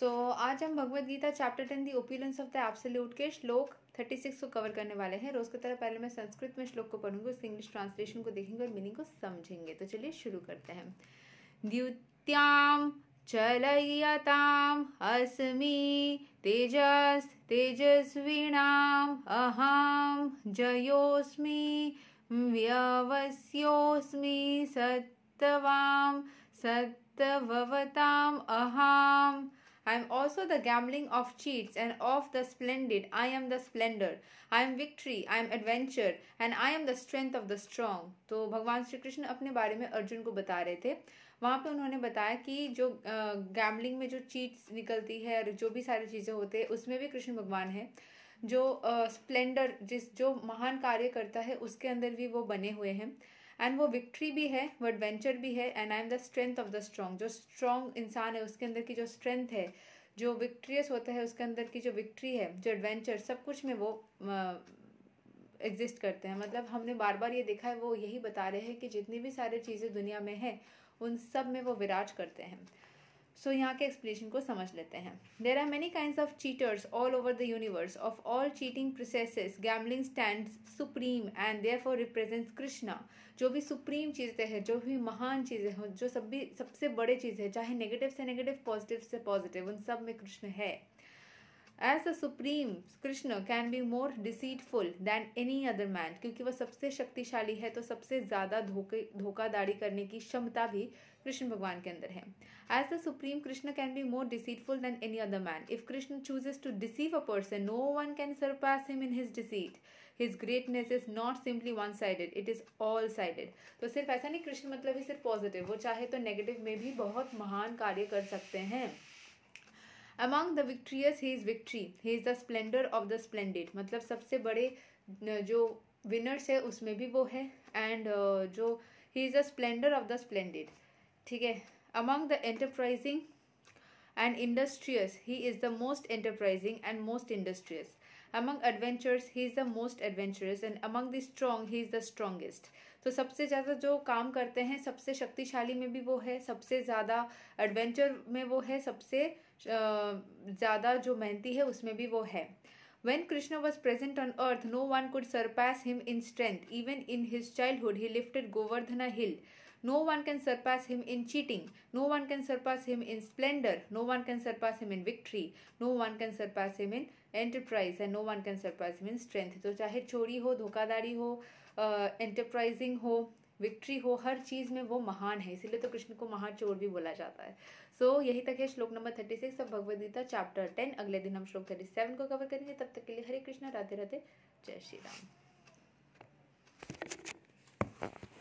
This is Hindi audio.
सो so, आज हम Bhagavad Gita chapter ten the opulence of the absolute के श्लोक थर्टी सिक्स को कवर करने वाले हैं रोज की तरह पहले मैं संस्कृत में श्लोक को पढ़ूंगी उसके इंग्लिश ट्रांसलेशन को देखेंगे और मीनिंग को समझेंगे तो चलिए शुरू करते हैं द्युत्याम चलयताम अस्मी तेजस तेजस्विणाम अहम जयोस्मी व्यवस्योस्मी सत्तवाम सत्तवताम अहम I am also the gambling of cheats and of the splendid. I am the splendor. I am victory I am adventure and I am the strength of the strong तो भगवान श्री कृष्ण अपने बारे में अर्जुन को बता रहे थे वहाँ पे उन्होंने बताया कि जो गैम्बलिंग में जो चीट्स निकलती है और जो भी सारी चीज़ें होते हैं उसमें भी कृष्ण भगवान है जो स्प्लेंडर जिस जो महान कार्य करता है उसके अंदर भी वो बने हुए हैं एंड वो विक्ट्री भी है वो एडवेंचर भी है and I am the strength of the strong जो स्ट्रॉन्ग इंसान है उसके अंदर की जो स्ट्रेंथ है जो विक्ट्रियस होता है उसके अंदर की जो विक्ट्री है जो एडवेंचर सब कुछ में वो एग्जिस्ट करते हैं मतलब हमने बार बार ये देखा है वो यही बता रहे हैं कि जितनी भी सारी चीज़ें दुनिया में हैं उन सब में वो विराज करते हैं सो so, यहाँ के एक्सप्लेनेशन को समझ लेते हैं there are many kind of cheaters all over the universe of all cheating process gambling stand supreme and there for represent Krishna जो भी सुप्रीम चीज़ें हैं जो भी महान चीज़ें हों जो सब भी सबसे बड़े चीज़ें हैं चाहे नेगेटिव से नेगेटिव पॉजिटिव से पॉजिटिव उन सब में कृष्ण है as the supreme Krishna can be more deceitful than any other man क्योंकि वह सबसे शक्तिशाली है तो सबसे ज़्यादा धोखे धोखाधाड़ी करने की क्षमता भी कृष्ण भगवान के अंदर है as the supreme Krishna can be more deceitful than any other man if Krishna chooses to deceive a person no one can surpass him in his deceit his greatness is not simply one sided it is all sided तो सिर्फ ऐसा नहीं कृष्ण मतलब ही सिर्फ पॉजिटिव वो चाहे तो नेगेटिव में भी बहुत महान कार्य कर सकते हैं among the victorious he is victory he is the splendour of the splendid मतलब सबसे बड़े जो विनर्स है उसमें भी वो है एंड uh, जो he is the splendour of the splendid ठीक है among the enterprising and industrious he is the most enterprising and most industrious among adventures he is the most adventurous and among the strong he is the strongest तो सबसे ज्यादा जो काम करते हैं सबसे शक्तिशाली में भी वो है सबसे ज्यादा एडवेंचर में वो है सबसे ज्यादा जो मेहनती है उसमें भी वो है When Krishna was present on earth, no one could surpass him in strength. Even in his childhood, he lifted Govardhana hill. No one can surpass him in cheating. No one can surpass him in splendor. No one can surpass him in victory. No one can surpass him in enterprise and no one can surpass him in strength चाहे chahe chori ho dhokadari ho uh, ho victory हो हर चीज़ में वो महान है इसीलिए तो कृष्ण को महाचोर भी बोला जाता है सो so, यही तक है श्लोक नंबर thirty six of Bhagavad Gita chapter ten अगले दिन हम श्लोक थर्टी सेवन को कवर करेंगे तब तक के लिए हरे कृष्ण राधे राधे जय श्री राम